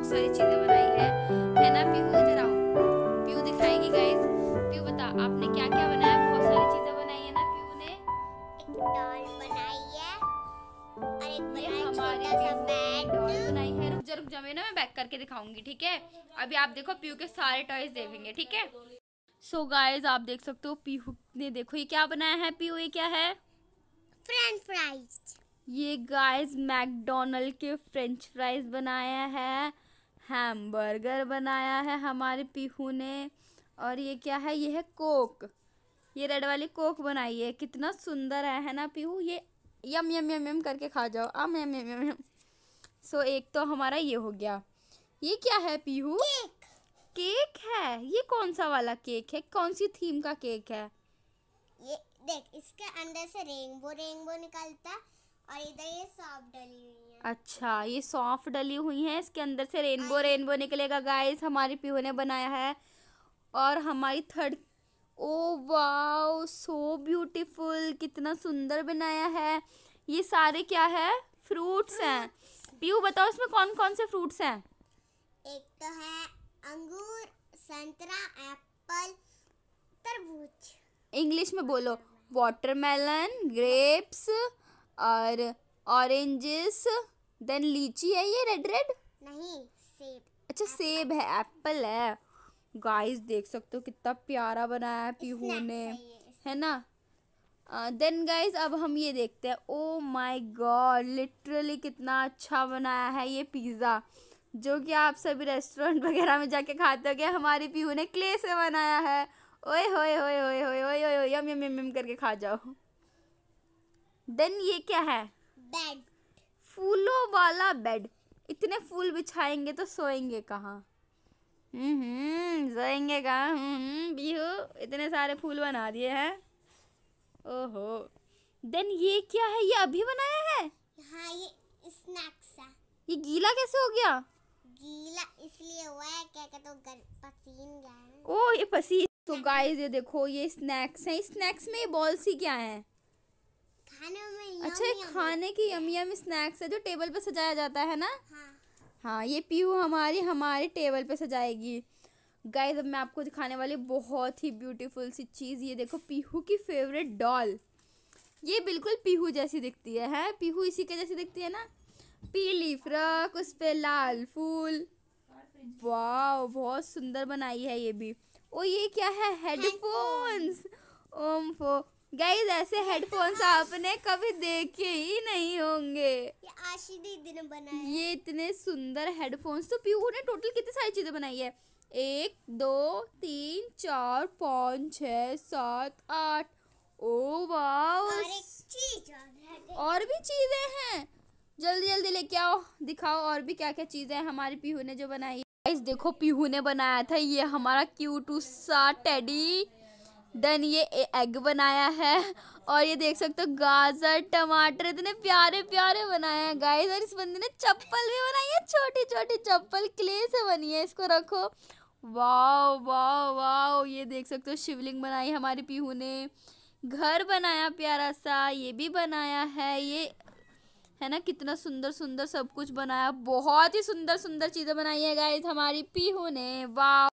बहुत सारी चीज़ें बनाई है है ना पीहू इधर आओ पीहू दिखाएगी गाइस पीहू बता आपने क्या क्या बनाया बहुत सारी चीज़ें बनाई है ना पीहू ने एक डॉल बनाई है और एक बनाई छोटा सा बैट डॉल बनाई है रुक जा रुक जा मैं ना मैं बैक करके दिखाऊंगी ठीक है अभी आप देखो पीहू के सारे टॉयज देखेंगे ठीक है सो so गाइस आप देख सकते हो पीहू ने देखो ये क्या बनाया है पीहू ये क्या है फ्रेंच फ्राइज ये गाइस मैकडोनल्ड के फ्रेंच फ्राइज बनाया है हैमबर्गर बर्गर बनाया है हमारे पीहू ने और ये क्या है ये है कोक ये रेड वाली कोक बनाई है कितना सुंदर है है ना पीहू ये यम यम यम यम करके खा जाओ अम यम यम यम यम सो एक तो हमारा ये हो गया ये क्या है पीहू केक है ये कौन सा वाला केक है कौन सी थीम का केक है ये देख इसके अंदर से रेनबो रेनबो निकलता और इधर ये सॉफ्ट डली हुई है अच्छा ये सॉफ्ट डली हुई है इसके अंदर से रेनबो रेनबो निकलेगा गाइस हमारे पीओ ने बनाया है और हमारी third oh wow so beautiful कितना सुंदर बनाया है ये सारे क्या है फ्रूट्स हैं पीहू बताओ इसमें कौन कौन से फ्रूट्स हैं एक तो है अंगूर संतरा एप्पल तरबूज इंग्लिश में बोलो वाटरमेलन ग्रेप्स और ऑरेंजेस देन लीची है ये रेड रेड नहीं सेब अच्छा सेब है एप्पल है गाइस देख सकते हो कितना प्यारा बनाया है पीहू ने है ना देन uh, गाइज अब हम ये देखते हैं ओ माय गॉड लिटरली कितना अच्छा बनाया है ये पिज़्ज़ा जो कि आप सभी रेस्टोरेंट वगैरह में जाके खाते हो गया हमारी पीहू ने क्ले से बनाया है ओए होए होए होए होए होए होए यम यम यम यम करके खा जाओ देन ये क्या है बेड फूलों वाला बेड इतने फूल बिछाएंगे तो सोएंगे कहाँ हम्म, हम्म सोएंगे कहाँ हम्म, हम्म, बिहू इतने सारे फूल बना दिए हैं ओहो देन ये क्या है ये अभी बनाया है हाँ ये स्नैक्स है ये गीला कैसे हो गया गीला इसलिए हुआ है क्या कहते तो पसीन गया ओ ये पसीन तो गाइस ये देखो ये स्नैक्स हैं स्नैक्स में बॉल सी क्या है अच्छा ये खाने की यमी यमी स्नैक्स है जो टेबल पे सजाया जाता है ना हाँ, हाँ ये पीहू हमारी हमारे टेबल पे सजाएगी गाइस अब मैं आपको दिखाने वाली बहुत ही ब्यूटीफुल सी चीज़ ये देखो पीहू की फेवरेट डॉल ये बिल्कुल पीहू जैसी दिखती है हैं पीहू इसी के जैसी दिखती है ना पीली फ्रॉक उस पर लाल फूल वाह बहुत सुंदर बनाई है ये भी ओ ये क्या है हेडफोन्स ओम फो गाइस ऐसे हेडफोन्स आपने कभी देखे ही नहीं होंगे ये बनाए ये इतने सुंदर हेडफोन्स तो पीहू ने टोटल कितनी सारी चीजें बनाई है एक दो तीन चार पाँच छ सात आठ ओ वाह और भी चीजें हैं जल्दी जल्दी लेके आओ दिखाओ और भी क्या क्या चीजें हैं हमारे पीहू ने जो बनाई देखो पीहू ने बनाया था ये हमारा क्यूटू सा टेडी देन ये एग बनाया है और ये देख सकते हो गाजर टमाटर इतने प्यारे प्यारे बनाए हैं गाइस और इस बंदे ने चप्पल भी बनाई है छोटी छोटी चप्पल क्ले से बनी है इसको रखो वाओ वाओ वाओ ये देख सकते हो शिवलिंग बनाई हमारी पीहू ने घर बनाया प्यारा सा ये भी बनाया है ये है ना कितना सुंदर सुंदर सब कुछ बनाया बहुत ही सुंदर सुंदर चीज़ें बनाई है गाइज हमारी पीहू ने वाओ